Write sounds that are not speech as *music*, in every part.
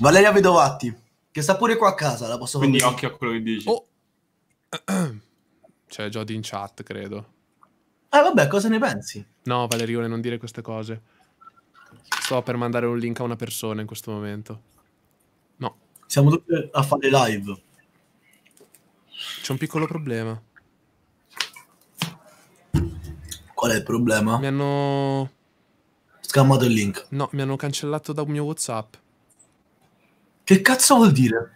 Valeria Vedovatti, che sta pure qua a casa, la posso Quindi occhio a quello che dici. Oh. *clears throat* C'è Jody in chat, credo. Ah, vabbè, cosa ne pensi? No, Valerione, non dire queste cose. Sto per mandare un link a una persona in questo momento. No. Siamo tutti a fare live. C'è un piccolo problema. Qual è il problema? Mi hanno... Scammato il link. No, mi hanno cancellato dal mio WhatsApp. Che cazzo vuol dire?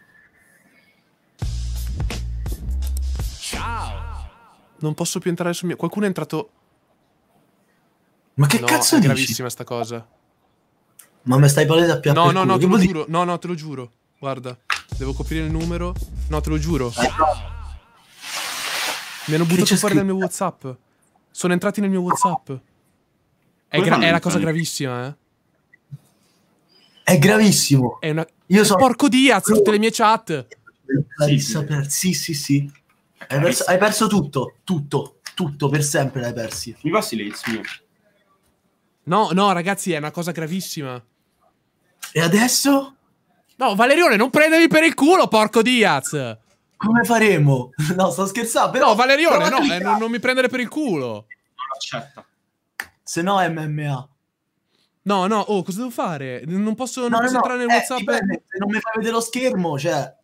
Ciao. Non posso più entrare sul mio... Qualcuno è entrato... Ma che no, cazzo è dici? gravissima sta cosa. Ma me stai palese a piatto No, no, no, te lo giuro. No, no, te lo giuro. Guarda, devo coprire il numero. No, te lo giuro. Eh, Mi hanno buttato fuori dal mio WhatsApp. Sono entrati nel mio WhatsApp. È, è una cosa gravissima, eh. È gravissimo. È una... Io so... Porco Diaz, tutte le mie chat. Sì, sì, sì, sì. Hai perso, hai perso, tutto, tutto, tutto, per sempre l'hai persi. Mi passi l'Aids No, no, ragazzi, è una cosa gravissima. E adesso? No, Valerione, non prendermi per il culo, porco Diaz! Come faremo? No, sto scherzando, però... No, Valerione, no, eh, non, non mi prendere per il culo! Non accetta. Se no MMA. No, no, oh, cosa devo fare? Non posso, non no, posso no, entrare no. nel eh, WhatsApp. Dipende, se non mi fai vedere lo schermo, cioè.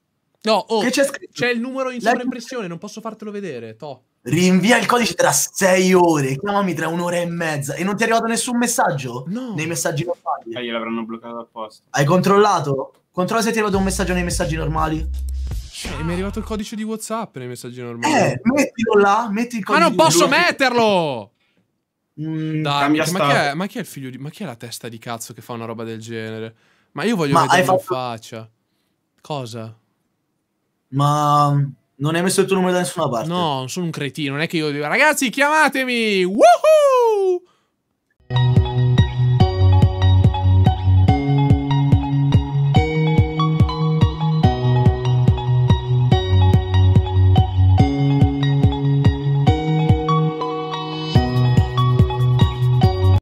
No, oh, che c'è, c'è il numero in sovraimpressione, non posso fartelo vedere. To. Rinvia il codice tra sei ore, chiamami tra un'ora e mezza. E non ti è arrivato nessun messaggio? No. Nei messaggi normali. Eh, gliel'avranno bloccato apposta. Hai controllato? Controlla se ti è arrivato un messaggio nei messaggi normali. E cioè, mi è arrivato il codice di WhatsApp nei messaggi normali. Eh, mettilo là, metti il codice. Ma non posso lui. metterlo! Mm, Dai, ma, sta... chi è, ma, chi è, il figlio di... Ma chi è la testa di cazzo che fa una roba del genere? Ma io voglio ma vedere fatto... in faccia. Cosa? Ma... Mm, non hai messo il tuo nome da nessuna parte. No, sono un cretino. Non è che io ragazzi, chiamatemi! Woohoo!